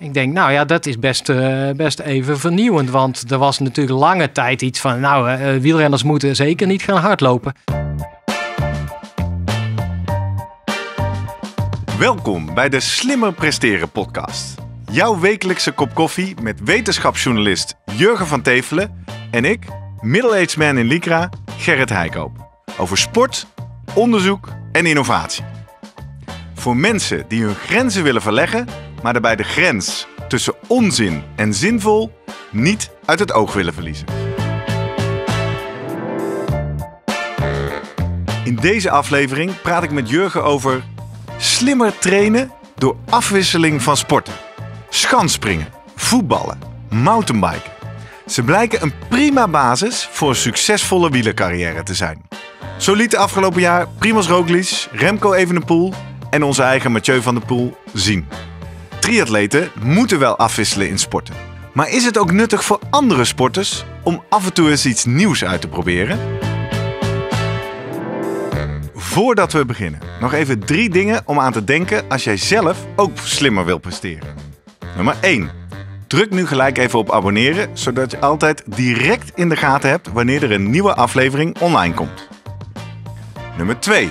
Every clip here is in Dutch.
Ik denk, nou ja, dat is best, eh, best even vernieuwend. Want er was natuurlijk lange tijd iets van, nou, eh, eh, wielrenners moeten zeker niet gaan hardlopen. Welkom bij de Slimmer Presteren podcast. Jouw wekelijkse kop koffie met wetenschapsjournalist Jurgen van Tevelen en ik, middle-aged man in Lycra, Gerrit Heikoop. Over sport, onderzoek en innovatie. Voor mensen die hun grenzen willen verleggen maar daarbij de grens tussen onzin en zinvol niet uit het oog willen verliezen. In deze aflevering praat ik met Jurgen over slimmer trainen door afwisseling van sporten. Schansspringen, voetballen, mountainbiken. Ze blijken een prima basis voor een succesvolle wielercarrière te zijn. Zo liet de afgelopen jaar Primoz Roglic, Remco Evenepoel en onze eigen Mathieu van der Poel zien. Triatleten moeten wel afwisselen in sporten. Maar is het ook nuttig voor andere sporters om af en toe eens iets nieuws uit te proberen? Voordat we beginnen, nog even drie dingen om aan te denken als jij zelf ook slimmer wil presteren. Nummer 1. Druk nu gelijk even op abonneren, zodat je altijd direct in de gaten hebt wanneer er een nieuwe aflevering online komt. Nummer 2.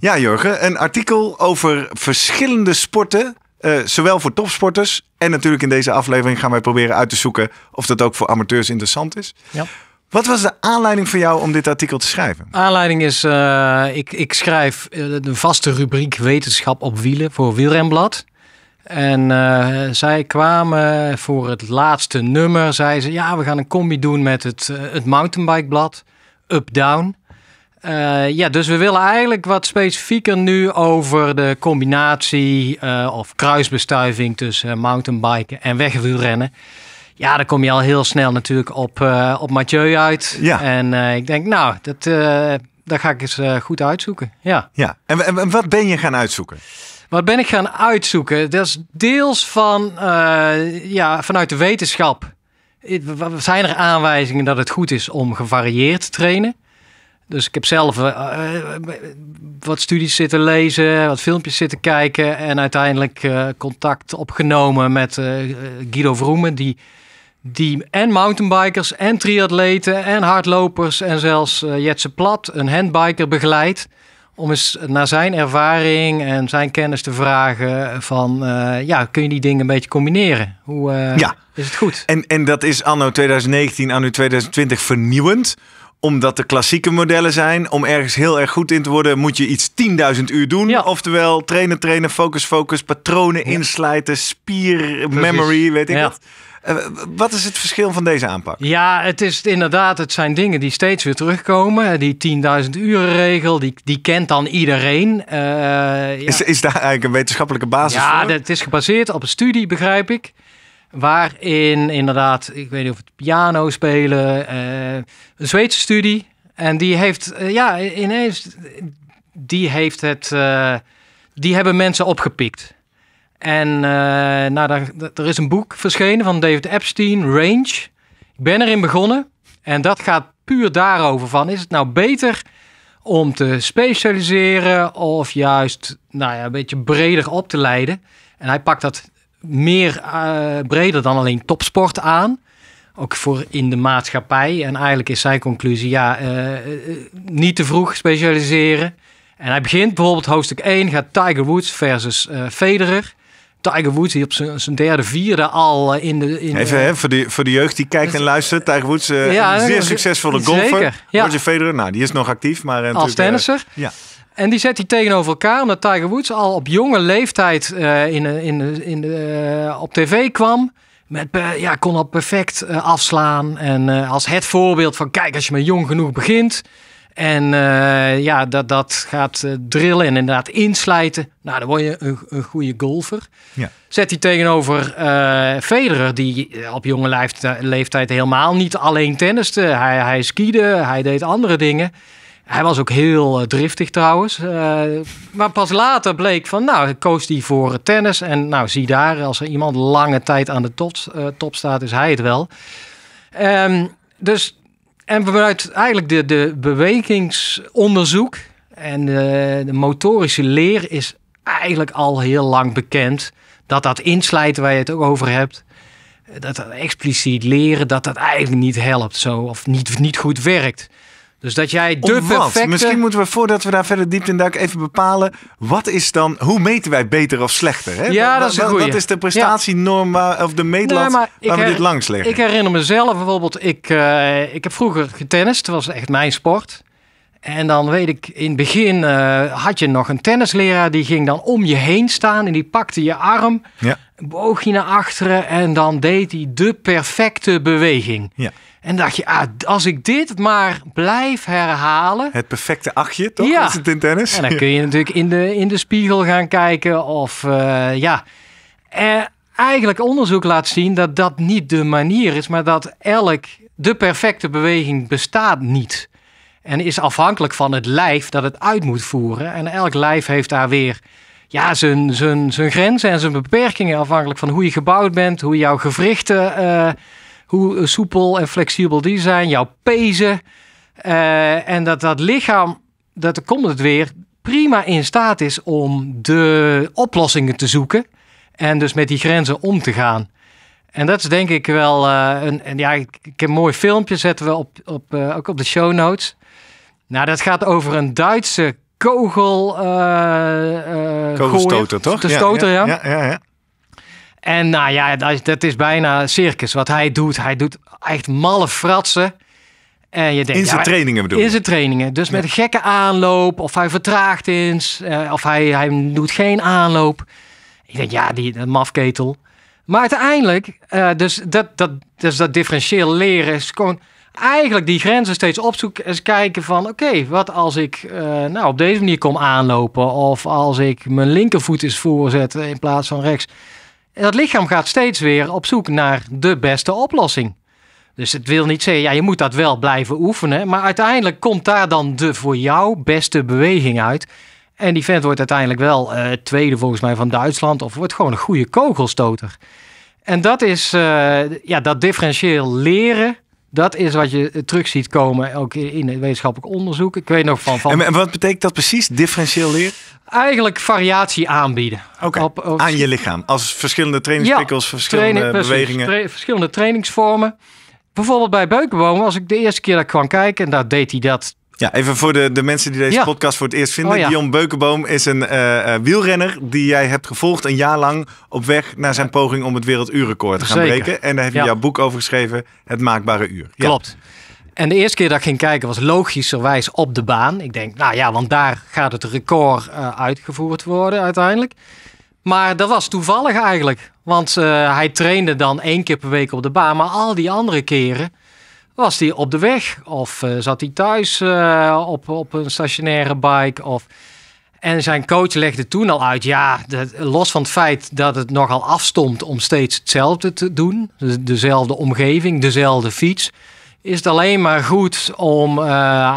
Ja, Jurgen, een artikel over verschillende sporten. Eh, zowel voor topsporters en natuurlijk in deze aflevering gaan wij proberen uit te zoeken of dat ook voor amateurs interessant is. Ja. Wat was de aanleiding voor jou om dit artikel te schrijven? Aanleiding is, eh, ik, ik schrijf een eh, vaste rubriek wetenschap op wielen voor Wielrenblad. En zij kwamen voor het laatste nummer, zeiden ze, ja, we gaan een combi doen met het, het mountainbikeblad, Up Down. Eh, ja, dus we willen eigenlijk wat specifieker nu over de combinatie eh, of kruisbestuiving tussen mountainbiken en wegwielrennen. Ja, dan kom je al heel snel natuurlijk op, eh, op Mathieu uit. Ja. En ik denk, nou, dat, dat ga ik eens goed uitzoeken. Ja. ja. En, en, en, wat ben je gaan uitzoeken? Wat ben ik gaan uitzoeken? Dat is deels van, ja, vanuit de wetenschap. Zijn er aanwijzingen dat het goed is om gevarieerd te trainen? Dus ik heb zelf eh, eh, wat studies zitten lezen, wat filmpjes zitten kijken en uiteindelijk eh, contact opgenomen met Guido Vroemen, die, die en mountainbikers en triatleten en hardlopers en zelfs Jetse Plat, een handbiker, begeleidt. Om eens naar zijn ervaring en zijn kennis te vragen van, ja, kun je die dingen een beetje combineren? Hoe is het goed? En, en dat is anno 2019, anno 2020 vernieuwend omdat de klassieke modellen zijn. Om ergens heel erg goed in te worden, moet je iets 10.000 uur doen. Oftewel, trainen, trainen, focus, focus, patronen ja. inslijten, spier, memory, weet ik wat. Eh, wat is het verschil van deze aanpak? Ja, het is inderdaad, het zijn dingen die steeds weer terugkomen. Die 10.000 uren regel, die, die kent dan iedereen. Eh, ja. is, is daar eigenlijk een wetenschappelijke basis voor? Ja, het is gebaseerd op een studie, begrijp ik. Waarin inderdaad, ik weet niet of het piano spelen, eh, een Zweedse studie. En die heeft, eh, ja, ineens, die heeft het, eh, die hebben mensen opgepikt. En nou, daar, er is een boek verschenen van David Epstein, Range. Ik ben erin begonnen en dat gaat puur daarover van, is het nou beter om te specialiseren of juist nou ja, een beetje breder op te leiden? En hij pakt dat meer eh, breder dan alleen topsport aan. Ook voor in de maatschappij. En eigenlijk is zijn conclusie: ja, eh, eh, niet te vroeg specialiseren. En hij begint bijvoorbeeld hoofdstuk 1 gaat Tiger Woods versus Federer. Tiger Woods, die op zijn derde, vierde al in de... In Even hè, voor, de, voor de jeugd die kijkt en luistert. Tiger Woods, een zeer succesvolle golfer. Zeker, ja. Federer, nou, die is nog actief. Maar, Als tennisser. ja. En die zet hij tegenover elkaar, omdat Tiger Woods al op jonge leeftijd eh, in, eh, in, eh, in, op tv kwam. Met, ja, kon al perfect afslaan. En als het voorbeeld van, kijk, als je maar jong genoeg begint. En ja, dat, dat gaat drillen en inderdaad inslijten. Nou, dan word je een, een goede golfer. Ja. Zet hij tegenover Federer, die op jonge leeftijd, helemaal niet alleen tenniste. Hij, hij skiede, hij deed andere dingen. Hij was ook heel eh, driftig trouwens. Eh, maar pas later bleek van, nou, koos hij voor tennis. En nou, zie daar, als er iemand lange tijd aan de top, eh, top staat, is hij het wel. Ehm, dus, en vanuit eigenlijk de, de bewegingsonderzoek en de, de motorische leer is eigenlijk al heel lang bekend. Dat dat inslijten waar je het ook over hebt, dat dat expliciet leren, dat dat eigenlijk niet helpt zo, of niet, niet goed werkt. Dus dat jij de Misschien moeten we voordat we daar verder diep in duiken even bepalen. Wat is dan, hoe meten wij beter of slechter? Hè? Ja, dat is een Wat is de prestatienorm of de meetlat waar we dit langs leggen? Ik herinner mezelf bijvoorbeeld, ik, eh, ik heb vroeger getennist. Dat was echt mijn sport. En dan weet ik, in het begin eh, had je nog een tennisleraar. Die ging dan om je heen staan en die pakte je arm. Ja boog hij naar achteren en dan deed hij de perfecte beweging. Ja. En dacht je, ah, als ik dit maar blijf herhalen. Het perfecte achtje, toch? Is het in tennis? En dan kun je natuurlijk in de, in de spiegel gaan kijken. Of uh, ja. Eh, eigenlijk onderzoek laat zien dat dat niet de manier is, maar dat elk. De perfecte beweging bestaat niet. En is afhankelijk van het lijf dat het uit moet voeren. En elk lijf heeft daar weer ja, zijn, zijn, zijn grenzen en zijn beperkingen. Afhankelijk van hoe je gebouwd bent, hoe jouw gewrichten, eh, hoe soepel en flexibel die zijn, jouw pezen. Eh, en dat dat lichaam, dat er komt het weer, prima in staat is om de oplossingen te zoeken. En dus met die grenzen om te gaan. En dat is denk ik wel eh, een, en ja, ik, heb een mooi filmpje, zetten we op, op, ook op de show notes. Nou, dat gaat over een Duitse kogel. Eh, eh, Kogelstoter, toch? De stoter, ja. ja. ja, ja en nou ja, dat is bijna circus wat hij doet. Hij doet echt malle fratsen. En je denkt, in zijn trainingen bedoel je? In zijn trainingen. Dus met een gekke aanloop. Of hij vertraagt eens. Eh, of hij, hij doet geen aanloop. Ik denk, ja, die mafketel. Maar uiteindelijk, dus, dat, dat, dus dat differentieel leren is gewoon eigenlijk die grenzen steeds opzoeken. Eens kijken van oké, wat als ik eh, nou, op deze manier kom aanlopen. Of als ik mijn linkervoet eens voorzet in plaats van rechts. En dat lichaam gaat steeds weer op zoek naar de beste oplossing. Dus het wil niet zeggen, ja, je moet dat wel blijven oefenen. Maar uiteindelijk komt daar dan de voor jou beste beweging uit. En die vent wordt uiteindelijk wel uh, tweede volgens mij van Duitsland. Of wordt gewoon een goede kogelstoter. En dat is eh, ja, dat differentieel leren dat is wat je eh, terug ziet komen, ook in het wetenschappelijk onderzoek. Ik weet nog van... En wat betekent dat precies, differentieel leren? Eigenlijk variatie aanbieden. Op, Aan je lichaam, als verschillende trainingsprikkels, verschillende bewegingen. verschillende trainingsvormen. Bijvoorbeeld bij beukenbomen, als ik de eerste keer daar kwam kijken... en daar deed hij dat ja, even voor de, de mensen die deze podcast voor het eerst vinden. Oh, Dion Beukenboom is een eh, eh, wielrenner die jij hebt gevolgd een jaar lang op weg naar zijn poging om het werelduurrecord te gaan breken. En daar heb je jouw boek over geschreven, Het Maakbare Uur. Klopt. En de eerste keer dat ik ging kijken was logischerwijs op de baan. Ik denk, nou ja, want daar gaat het record eh, uitgevoerd worden uiteindelijk. Maar dat was toevallig eigenlijk. Want hij trainde dan één keer per week op de baan. Maar al die andere keren was hij op de weg of eh, zat hij thuis eh, op, op een stationaire bike? Of... En zijn coach legde toen al uit, ja, los van het feit dat het nogal afstond om steeds hetzelfde te doen, dezelfde omgeving, dezelfde fiets, is het alleen maar goed om eh,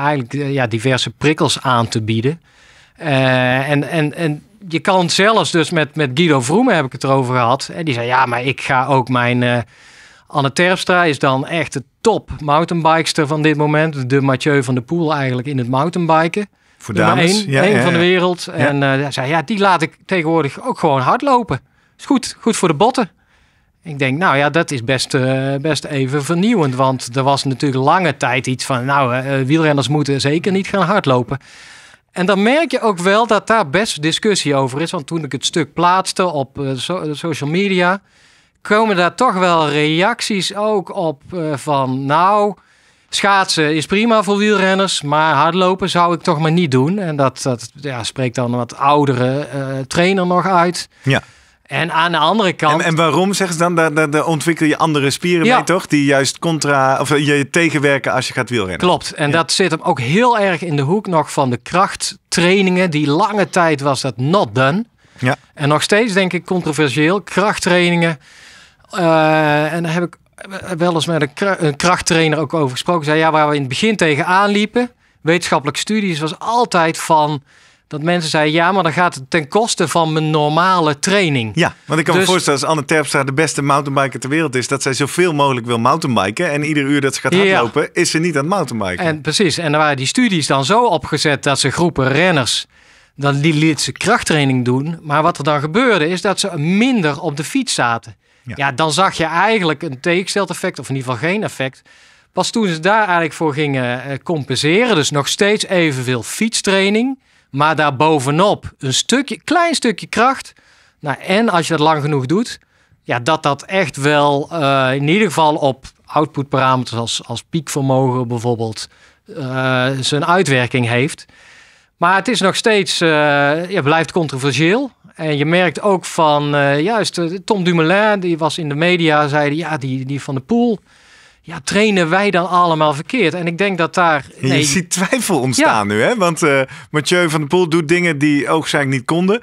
eigenlijk ja, diverse prikkels aan te bieden. en, en, en je kan zelfs dus met, met Guido Vroemen heb ik het erover gehad. En die zei, ja, maar ik ga ook mijn... Uh, Anne Terpstra is dan echt het top mountainbikester van dit moment. De Mathieu van der Poel eigenlijk in het mountainbiken. Voor dames. Één, van de wereld. En eh, zei, ja, die laat ik tegenwoordig ook gewoon hardlopen. Is goed, goed voor de botten. Ik denk, nou ja, dat is best, eh, best even vernieuwend. Want er was natuurlijk lange tijd iets van, nou, eh, wielrenners moeten zeker niet gaan hardlopen. En dan merk je ook wel dat daar best discussie over is. Want toen ik het stuk plaatste op so social media, komen daar toch wel reacties ook op eh, van... nou, schaatsen is prima voor wielrenners, maar hardlopen zou ik toch maar niet doen. En dat, dat ja, spreekt dan wat oudere uh, trainer nog uit. Ja. En aan de andere kant. En, en waarom zeggen ze dan? Daar, ontwikkel je andere spieren ja. mee, toch? Die juist contra. of eh, je tegenwerken als je gaat wielrennen. Klopt. En dat zit hem ook heel erg in de hoek nog van de krachttrainingen. Die lange tijd was dat not done. Ja. En nog steeds, denk ik, controversieel. Krachttrainingen eh, en daar heb ik wel eens met een, krachttrainer ook over gesproken. Zei ja, waar we in het begin tegen aanliepen, wetenschappelijke studies, was altijd van dat mensen zeiden: ja, maar dan gaat het ten koste van mijn normale training. Ja, want ik kan me dus- voorstellen als Anne Terpstra de beste mountainbiker ter wereld is, dat zij zoveel mogelijk wil mountainbiken. En ieder uur dat ze gaat hardlopen, is ze niet aan het mountainbiken. En precies, en daar waren die studies dan zo opgezet dat ze groepen renners. Dan die liet ze krachttraining doen. Maar wat er dan gebeurde is dat ze minder op de fiets zaten. Ja. dan zag je eigenlijk een tegengesteld effect, of in ieder geval geen effect. Pas toen ze daar eigenlijk voor gingen eh, compenseren, dus nog steeds evenveel fietstraining, maar daarbovenop een stukje, klein stukje kracht. Nou, en als je dat lang genoeg doet, ja, dat dat echt wel eh, in ieder geval op outputparameters als, als piekvermogen bijvoorbeeld eh, zijn uitwerking heeft. Maar het is nog steeds, ja, blijft controversieel. En je merkt ook van, eh, juist, eh, Tom Dumoulin, die was in de media, zei ja, die, die van de pool. Ja, trainen wij dan allemaal verkeerd? En ik denk dat daar. Nee. Je ziet twijfel ontstaan nu, hè? Want eh, Mathieu van der Poel doet dingen die oogschijnlijk niet konden.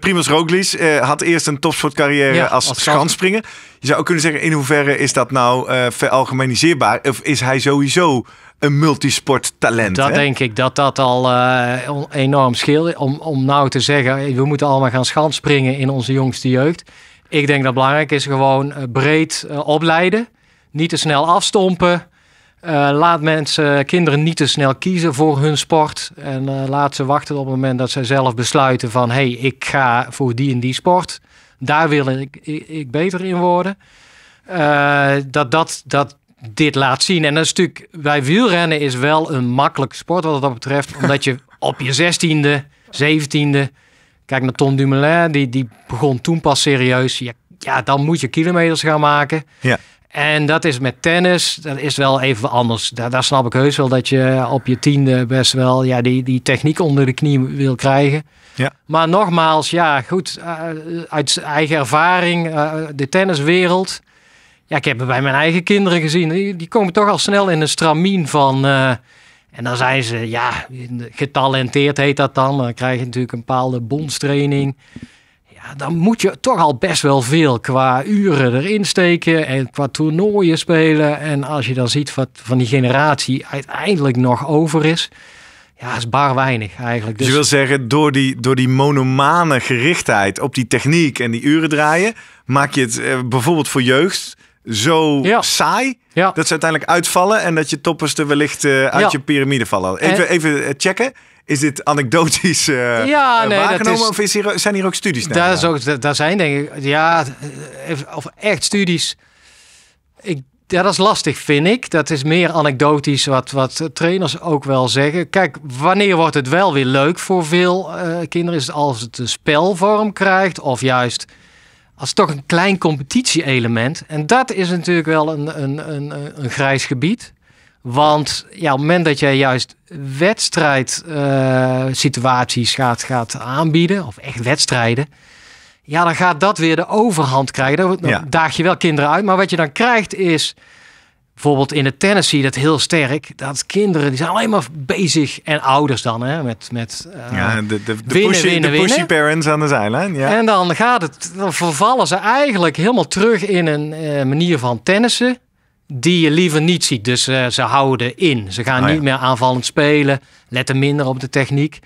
Primus Roglic had eerst een topsportcarrière ja, als, als schanspringer. Je zou ook kunnen zeggen, in hoeverre is dat nou veralgemeniseerbaar? Of is hij sowieso een multisporttalent. Dat denk ik dat dat al eh, enorm scheelt. Om, om nou te zeggen, eh, we moeten allemaal gaan schanspringen in onze jongste jeugd. Ik denk dat belangrijk is gewoon eh, breed opleiden. Niet te snel afstompen. laat mensen, kinderen niet te snel kiezen voor hun sport. En laat ze wachten op het moment dat zij zelf besluiten van... hey, ik ga voor die en die sport. Daar wil ik, ik, ik beter in worden. dat, dat, dat dit laat zien. En dat is natuurlijk, bij wielrennen is wel een makkelijke sport wat dat betreft. Omdat je op je zestiende, zeventiende, kijk naar Tom Dumoulin, die, die begon toen pas serieus. Ja, dan moet je kilometers gaan maken. Ja. En dat is met tennis, dat is wel even anders. Daar, daar snap ik heus wel dat je op je tiende best wel ja, die, die techniek onder de knie wil krijgen. Ja. Maar nogmaals, ja, goed, eh, uit eigen ervaring, eh, de tenniswereld. Ja, ik heb bij mijn eigen kinderen gezien. Die, komen toch al snel in een stramien van... Eh, en dan zijn ze, ja, getalenteerd heet dat dan. Dan krijg je natuurlijk een bepaalde bondstraining. Ja, dan moet je toch al best wel veel qua uren erin steken en qua toernooien spelen. En als je dan ziet wat van die generatie uiteindelijk nog over is, ja, is bar weinig eigenlijk. dus je dus- wil zeggen, door die, door die monomane gerichtheid op die techniek en die uren draaien, maak je het eh, bijvoorbeeld voor jeugd zo saai. Dat ze uiteindelijk uitvallen en dat je toppers er wellicht eh, uit je piramide vallen. Even, even eh, checken. Is dit anekdotisch uh, ja, nee, waargenomen is, of is hier, zijn hier ook studies naar? Daar, is ook, daar zijn denk ik, ja, of echt studies. Ik, ja, dat is lastig, vind ik. Dat is meer anekdotisch wat, wat trainers ook wel zeggen. Kijk, wanneer wordt het wel weer leuk voor veel kinderen? Is het als het een spelvorm krijgt of juist als toch een klein competitie-element. En dat is natuurlijk wel een, een, een, een grijs gebied. Want ja, op het moment dat jij juist wedstrijdsituaties uh, gaat, gaat aanbieden, of echt wedstrijden, ja, dan gaat dat weer de overhand krijgen. Dan daag je wel kinderen uit. Maar wat je dan krijgt is bijvoorbeeld in de tennis zie je dat heel sterk. Dat kinderen, die zijn alleen maar bezig. En ouders dan, hè. Met, met eh, ja, de, de, de, pushy, de parents aan de zijlijn. Ja. En dan gaat het, dan vervallen ze eigenlijk helemaal terug in een eh, manier van tennissen. Die je liever niet ziet. Dus eh, ze houden in. Ze gaan ah, niet meer aanvallend spelen. Letten minder op de techniek.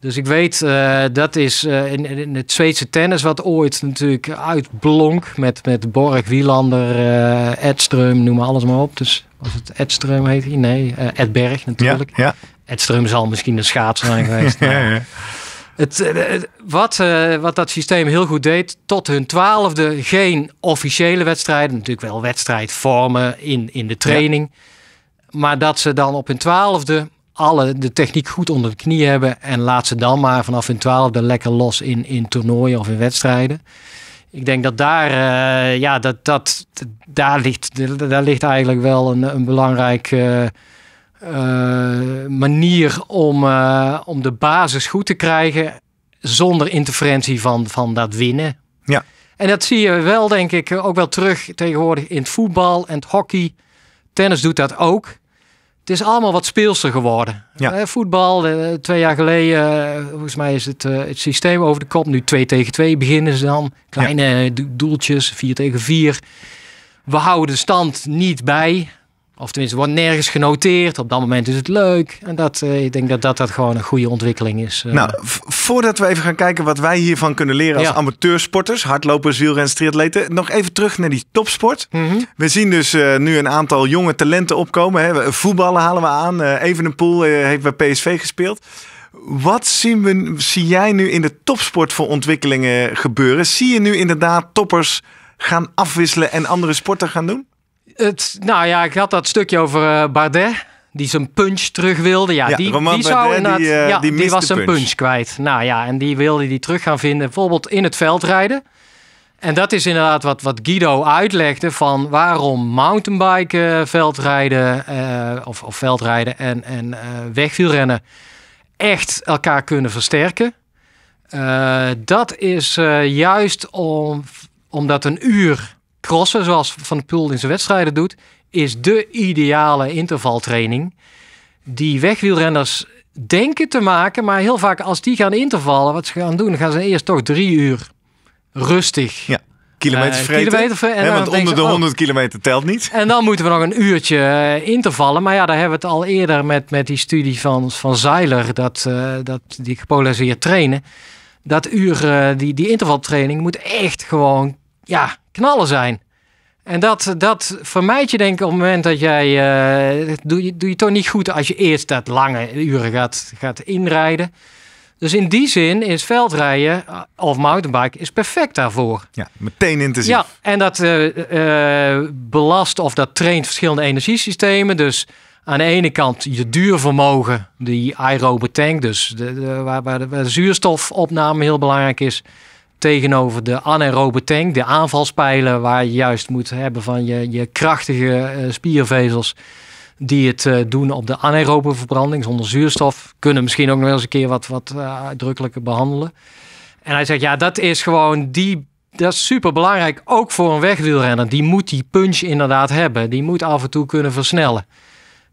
Dus ik weet, eh, dat is eh, in, in, het Zweedse tennis wat ooit natuurlijk uitblonk met, met Borg, Wielander, uh, Edström, noem maar alles maar op. Dus was het Edström heet hij? Nee, Edberg natuurlijk. Ja, Edström zal misschien een schaatser zijn geweest. Het, wat, wat dat systeem heel goed deed, tot hun twaalfde geen officiële wedstrijden, natuurlijk wel wedstrijdvormen in, in de training. Maar dat ze dan op hun twaalfde alle de techniek goed onder de knie hebben. En laat ze dan maar vanaf hun twaalfde lekker los in, in toernooien of in wedstrijden. Ik denk dat daar, eh, ja, dat, dat, daar, ligt, daar ligt eigenlijk wel een, een belangrijk eh, eh, manier om, om de basis goed te krijgen zonder interferentie van, van dat winnen. Ja. En dat zie je wel, denk ik, ook wel terug tegenwoordig in het voetbal en het hockey. Tennis doet dat ook het is allemaal wat speelser geworden. Ja. Eh, voetbal, twee jaar geleden, eh, volgens mij is het, eh, het systeem over de kop. Nu 2 tegen 2 beginnen ze dan. Kleine doeltjes, 4 tegen 4. We houden de stand niet bij. Of tenminste, wordt nergens genoteerd. Op dat moment is het leuk. En dat, eh, ik denk dat, dat dat gewoon een goede ontwikkeling is. Eh. Nou, voordat we even gaan kijken wat wij hiervan kunnen leren als amateursporters, hardlopers, wielrenners, triatleten, nog even terug naar die topsport. Mhm. We zien dus eh, nu een aantal jonge talenten opkomen. Hè. Voetballen halen we aan. Uh, pool uh, heeft bij PSV gespeeld. Wat zien we, zie jij nu in de topsport voor ontwikkelingen gebeuren? Zie je nu inderdaad toppers gaan afwisselen en andere sporten gaan doen? Het, nou ja, ik had dat stukje over eh, Bardet. Die zijn punch terug wilde. Ja, eh, die, die zou die, ja, die, was zijn punch. kwijt. Nou ja, en die wilde die terug gaan vinden. Bijvoorbeeld in het veld rijden. En dat is inderdaad wat, wat Guido uitlegde van waarom mountainbiken, eh, veldrijden of, of, veldrijden en, en echt elkaar kunnen versterken. dat is juist om, omdat een uur crossen, zoals Van de Poel in zijn wedstrijden doet, is de ideale intervaltraining. Die wegwielrenners denken te maken, maar heel vaak als die gaan intervallen, wat ze gaan doen, gaan ze eerst toch drie uur rustig. Ja. Kilometer eh, vreten. Kilometer, want onder de 100 kilometer telt niet. En dan moeten we nog een uurtje eh, intervallen. Maar ja, daar hebben we het al eerder met, met die studie van, van Zeiler, dat, eh, dat die gepolariseerd trainen. Dat uur, die, die intervaltraining moet echt gewoon ja, knallen zijn. En dat, dat vermijd je denk ik op het moment dat jij... Eh, doe, je, doe je toch niet goed als je eerst dat lange uren gaat, gaat inrijden. Dus in die zin is veldrijden eh, of mountainbike is perfect daarvoor. Ja, meteen in intensief. Ja, en dat eh, belast of dat traint verschillende energiesystemen. Dus aan de ene kant je duurvermogen, die aerobe tank, dus de, waar, de, waar de zuurstofopname heel belangrijk is tegenover de anaerobe tank, de aanvalspijlen, waar je juist moet hebben van je, je krachtige eh, spiervezels die het eh, doen op de anaerobe verbranding zonder zuurstof. Kunnen misschien ook nog eens een keer wat, wat uh, uitdrukkelijker behandelen. En hij zegt, ja, dat is gewoon die. Dat is super belangrijk, ook voor een wegwielrenner. Die moet die punch inderdaad hebben. Die moet af en toe kunnen versnellen.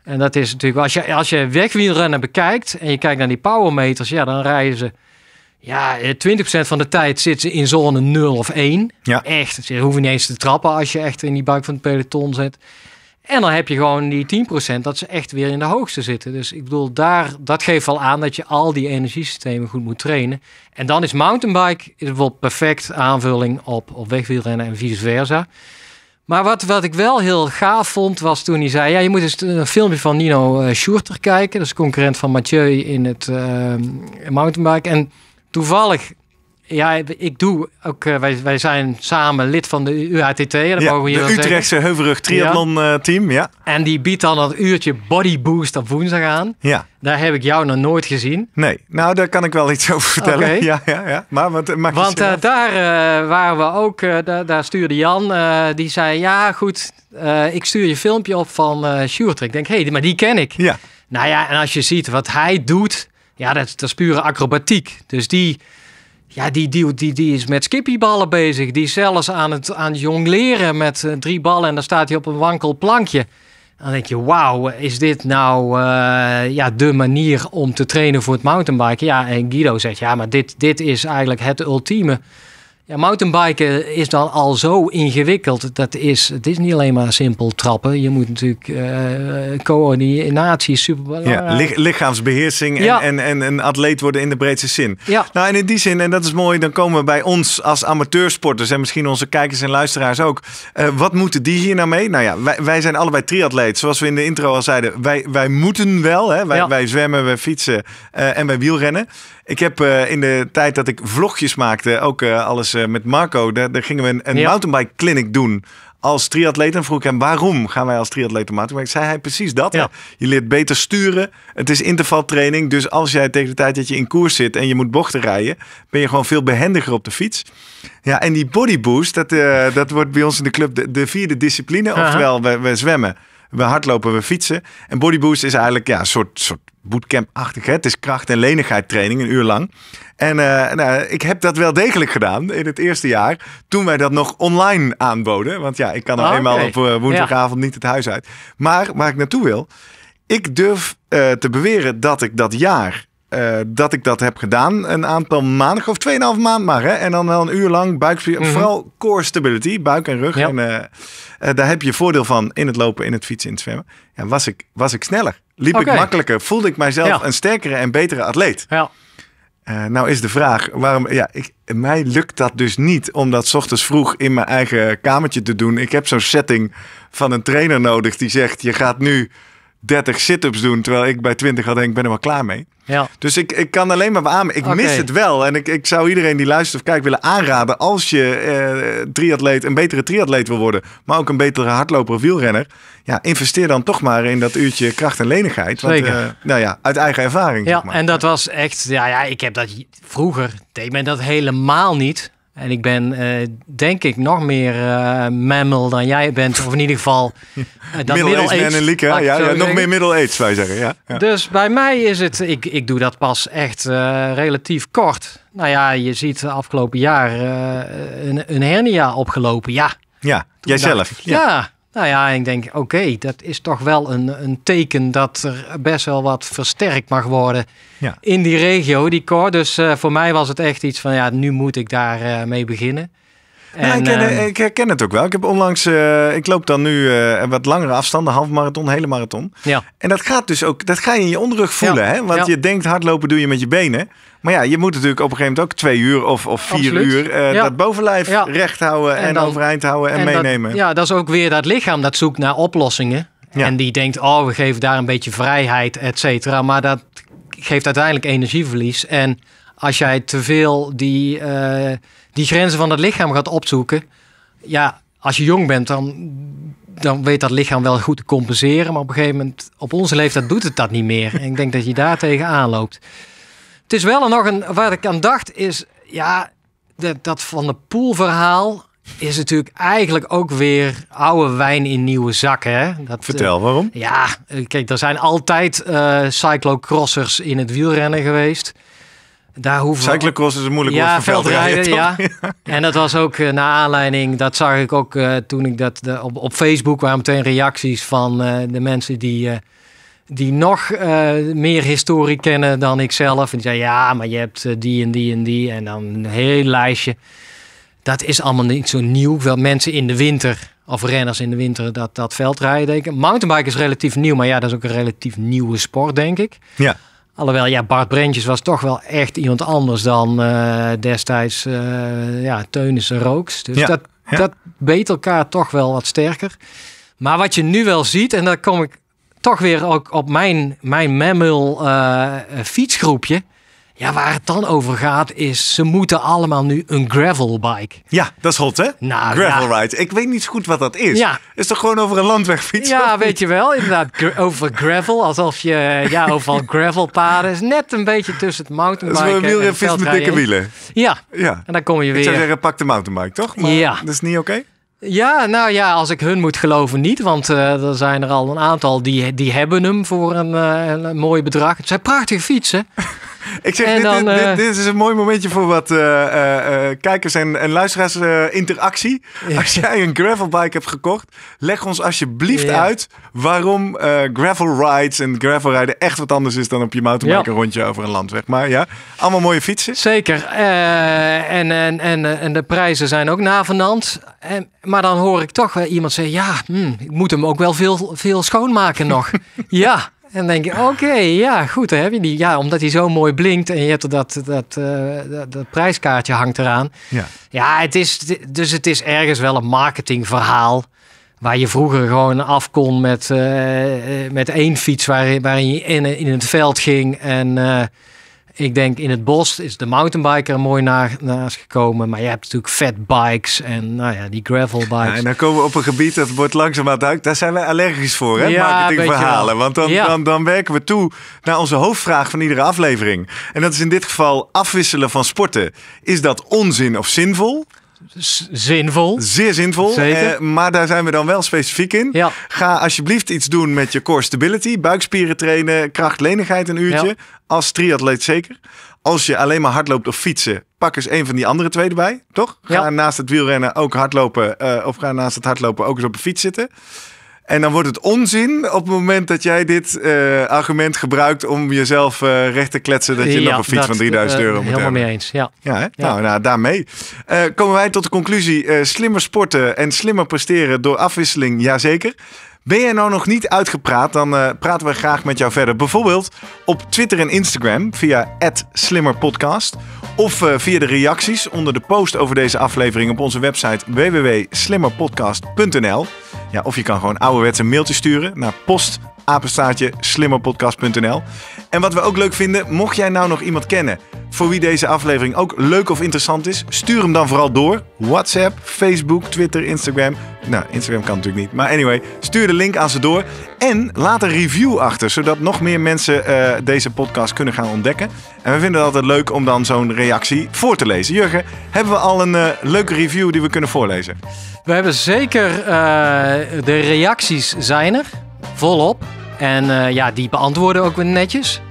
En dat is natuurlijk, als je, als je wegwielrennen bekijkt en je kijkt naar die powermeters, ja, dan rijden ze ja, 20% eh, van de tijd zit ze in zone 0 of 1. Ja. Echt, ze hoeven niet eens te trappen als je echt in die buik van het peloton zit. En dan heb je gewoon die 10% dat ze echt weer in de hoogste zitten. Dus ik bedoel, daar, dat geeft wel aan dat je al die energiesystemen goed moet trainen. En dan is mountainbike bijvoorbeeld perfect aanvulling op, op wegwielrennen en vice versa. Maar wat, wat ik wel heel gaaf vond, was toen hij zei... Ja, je moet eens een filmpje van Nino eh, Schurter kijken. Dat is concurrent van Mathieu in het uh, mountainbike. En toevallig ja, ik doe ook. Eh, wij, wij zijn samen lid van de UATT. de Utrechtse Heuvelrug Triathlon eh, Team. Ja. En die biedt dan dat uurtje Body Boost op woensdag aan. Ja. Daar heb ik jou nog nooit gezien. Nee, nou daar kan ik wel iets over vertellen. Ja, ja, ja. Maar wat eh, maakt Want daar waren we ook. daar stuurde Jan. die zei: Ja, goed. ik stuur je filmpje op van uh, Sjoerd. Ik denk: Hé, hey, maar die ken ik. Ja. Nou ja, en als je ziet wat hij doet ja, dat, dat is pure acrobatiek. Dus die, ja, die, die, die, die is met skippieballen bezig. Die is zelfs aan het, aan jongleren met eh, drie ballen en dan staat hij op een wankel plankje. Dan denk je, wauw, is dit nou eh, ja, de manier om te trainen voor het mountainbiken? Ja, en Guido zegt, ja, maar dit, dit is eigenlijk het ultieme ja, mountainbiken is dan al zo ingewikkeld. Dat is, het is niet alleen maar simpel trappen. Je moet natuurlijk uh, coördinatie, Ja, lichaamsbeheersing en, en, en, een atleet worden in de breedste zin. Nou, en in die zin, en dat is mooi, dan komen we bij ons als amateursporters... en misschien onze kijkers en luisteraars ook. Eh, wat moeten die hier nou mee? Nou ja, wij, zijn allebei triatleet. Zoals we in de intro al zeiden, wij, wij moeten wel. Hè? Wij, wij zwemmen, we fietsen eh, en wij wielrennen. Ik heb in de tijd dat ik vlogjes maakte ook alles eh, met Marco, daar, gingen we een, mountainbike clinic doen als triatleet. En vroeg ik hem, waarom gaan wij als triatleet Maar mountainbike? Zei hij precies dat. Ja. Je leert beter sturen. Het is intervaltraining. Dus als jij tegen de tijd dat je in koers zit en je moet bochten rijden, ben je gewoon veel behendiger op de fiets. Ja, en die bodyboost, dat, eh, dat wordt bij ons in de club de, vierde discipline. Uh Oftewel, we, we zwemmen we hardlopen, we fietsen. En bodyboost is eigenlijk ja, een soort, soort bootcamp-achtig. Het is kracht- en lenigheid training, een uur lang. En nou, ik heb dat wel degelijk gedaan in het eerste jaar. Toen wij dat nog online aanboden. Want ja, ik kan er ah, eenmaal op eh, woensdagavond niet het huis uit. Maar waar ik naartoe wil. Ik durf te beweren dat ik dat jaar eh, dat ik dat heb gedaan. Een aantal maanden, of 2,5 maand maar. Hè? En dan wel een uur lang buikspier. Mhm. Vooral core stability, buik en rug. En, eh, eh, daar heb je voordeel van in het lopen, in het fietsen, in het zwemmen. Ja, was, ik, was ik sneller. Liep ik makkelijker. Voelde ik mijzelf een sterkere en betere atleet. Ja. nou is de vraag, waarom, ja, ik, mij lukt dat dus niet om dat ochtends vroeg in mijn eigen kamertje te doen. Ik heb zo'n setting van een trainer nodig die zegt, je gaat nu 30 sit-ups doen. Terwijl ik bij 20 had denk ik ben er wel klaar mee. Ja. Dus ik, ik kan alleen maar aan. Ik mis het wel. En ik, ik zou iedereen die luistert of kijkt willen aanraden. Als je eh, triatleet, een betere triatleet wil worden. Maar ook een betere hardloper of wielrenner. Ja, investeer dan toch maar in dat uurtje kracht en lenigheid. Zeker. Want, eh, nou ja, uit eigen ervaring. Ja, zeg maar. en dat was echt... Ja, ja, ik heb dat vroeger... deed men dat helemaal niet. En ik ben, eh, denk ik, nog meer uh, mammal dan jij bent. Of in ieder geval... Uh, eh, dan middle, age en Lieke, ja, nog meer middle age, zou je zeggen. Ja, Dus bij mij is het... Ik, ik doe dat pas echt relatief kort. Nou ja, je ziet de afgelopen jaar een, een hernia opgelopen. Ja. Ja, jijzelf. ja. Nou ja, ik denk, oké, dat is toch wel een, een teken dat er best wel wat versterkt mag worden ja. in die regio, die core. Dus eh, voor mij was het echt iets van, ja, nu moet ik daar eh, mee beginnen. Nou, en, ik, ehm, ik, herken het ook wel. Ik heb onlangs, eh, ik loop dan nu wat langere afstanden, half marathon, hele marathon. Ja. En dat gaat dus ook, dat ga je in je onderrug voelen. Hè? Want je denkt hardlopen doe je met je benen. Maar ja, je moet natuurlijk op een gegeven moment ook twee uur of, of vier uur eh, dat bovenlijf recht houden en, en dan, overeind houden en, meenemen. ja, dat is ook weer dat lichaam dat zoekt naar oplossingen. En die denkt, oh, we geven daar een beetje vrijheid, et cetera. Maar dat geeft uiteindelijk energieverlies. En als jij te veel die, eh, die grenzen van dat lichaam gaat opzoeken. Ja, als je jong bent, dan, dan weet dat lichaam wel goed te compenseren. Maar op een gegeven moment, op onze leeftijd, doet het dat niet meer. En ik denk dat je daar tegenaan loopt. Het is wel nog een, waar ik aan dacht, is ja, de, dat van de poolverhaal is natuurlijk eigenlijk ook weer oude wijn in nieuwe zakken. Hè? Dat, Vertel, eh, waarom? Ja, kijk, er zijn altijd eh, cyclocrossers in het wielrennen geweest. Daar hoeven Cyclocross is een moeilijk ja, voor veldrijden. ja. en dat was ook uh, naar aanleiding, dat zag ik ook toen ik dat de, op, op Facebook waren meteen reacties van de mensen die die nog eh, meer historie kennen dan ik zelf. En die zei, ja, maar je hebt eh, die en die en die. En dan een heel lijstje. Dat is allemaal niet zo nieuw. Wel mensen in de winter, of renners in de winter, dat, dat veldrijden ik. Mountainbiken is relatief nieuw, maar ja, dat is ook een relatief nieuwe sport, denk ik. Ja. Alhoewel, ja, Bart Brentjes was toch wel echt iemand anders dan eh, destijds ja, Teunis en Rooks. Dus ja. dat, dat beet elkaar toch wel wat sterker. Maar wat je nu wel ziet, en daar kom ik toch weer ook op mijn, mijn Mammel eh, fietsgroepje. Ja, waar het dan over gaat is, ze moeten allemaal nu een gravel bike. Ja, dat is hot, hè? Nou, gravel ride. Ik weet niet zo goed wat dat is. Ja. Is toch gewoon over een landweg fietsen? Ja, weet je wel. Inderdaad, over gravel. Alsof je, ja, overal paden. Is net een beetje tussen het mountainbiken Dat is een met dikke wielen. Ja. ja. En dan kom je weer... Ik zeggen, pak de mountainbike, toch? Maar ja. Dat is niet oké? Ja, nou ja, als ik hun moet geloven niet. Want eh, er zijn er al een aantal die, die hebben hem voor een, eh, mooi bedrag. Het zijn prachtige fietsen. Ik zeg, eh, dit, dit, is een mooi momentje voor wat eh, eh, kijkers en, luisteraars interactie. Als jij een gravelbike hebt gekocht, leg ons alsjeblieft uit waarom gravel rides en gravelrijden echt wat anders is dan op je motorbike rondje over een landweg. Maar ja, allemaal mooie fietsen. Zeker. en, en, en, en de prijzen zijn ook navenant. En, maar dan hoor ik toch iemand zeggen, ja, hmm, ik moet hem ook wel veel, veel schoonmaken nog. ja, en denk je, oké, ja, goed, dan die. Ja, omdat hij zo mooi blinkt en je hebt dat, eh, dat, dat, prijskaartje hangt eraan. Ja, ja het is, dus het is ergens wel een marketingverhaal. Waar je vroeger gewoon af kon met, eh, eh, met één fiets waarin, waarin je in, in het veld ging en... Ik denk in het bos is de mountainbiker mooi naar, naast gekomen. Maar je hebt natuurlijk fat bikes en nou ja, die gravel bikes. en dan komen we op een gebied dat wordt langzaam aan Daar zijn we allergisch voor, hè? Ja, marketingverhalen. Want dan, dan, dan werken we toe naar onze hoofdvraag van iedere aflevering. En dat is in dit geval afwisselen van sporten. Is dat onzin of zinvol? zinvol. Zeer zinvol. Zeker. Eh, maar daar zijn we dan wel specifiek in. Ga alsjeblieft iets doen met je core stability. Buikspieren trainen, krachtlenigheid een uurtje. Als triatleet zeker. Als je alleen maar hardloopt of fietsen, pak eens een van die andere twee erbij. Toch? Ga naast het wielrennen ook hardlopen. Eh, of ga naast het hardlopen ook eens op een fiets zitten. En dan wordt het onzin op het moment dat jij dit eh, argument gebruikt om jezelf eh, recht te kletsen dat je nog een fiets van 3000 eh, euro moet helemaal hebben. Helemaal mee eens, ja. Nou, nou, daarmee komen wij tot de conclusie: slimmer sporten en slimmer presteren door afwisseling, jazeker. Ben je nou nog niet uitgepraat, dan praten we graag met jou verder. Bijvoorbeeld op Twitter en Instagram via @slimmerpodcast of via de reacties onder de post over deze aflevering op onze website www.slimmerpodcast.nl. Ja, of je kan gewoon ouderwetse een mailtje sturen naar post apenstaartje slimmerpodcast.nl. En wat we ook leuk vinden, mocht jij nou nog iemand kennen voor wie deze aflevering ook leuk of interessant is, stuur hem dan vooral door. WhatsApp, Facebook, Twitter, Instagram. Nou, Instagram kan natuurlijk niet. Maar anyway, stuur de link aan ze door. En laat een review achter, zodat nog meer mensen eh, deze podcast kunnen gaan ontdekken. En we vinden het altijd leuk om dan zo'n reactie voor te lezen. Jurgen, hebben we al een eh, leuke review die we kunnen voorlezen? We hebben zeker eh, de reacties zijn er. Volop. En eh, ja, die beantwoorden ook weer netjes.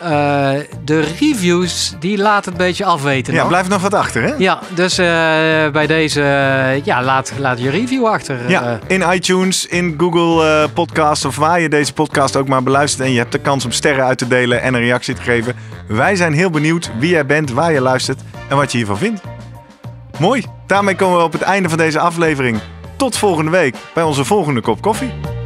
Eh, de reviews, die laten het een beetje afweten. Ja, nog. blijft nog wat achter, hè? Ja, dus eh, bij deze, ja, laat, laat je review achter. Ja, in iTunes, in Google Podcast of waar je deze podcast ook maar beluistert. En je hebt de kans om sterren uit te delen en een reactie te geven. Wij zijn heel benieuwd wie jij bent, waar je luistert en wat je hiervan vindt. Mooi, daarmee komen we op het einde van deze aflevering. Tot volgende week bij onze volgende kop koffie.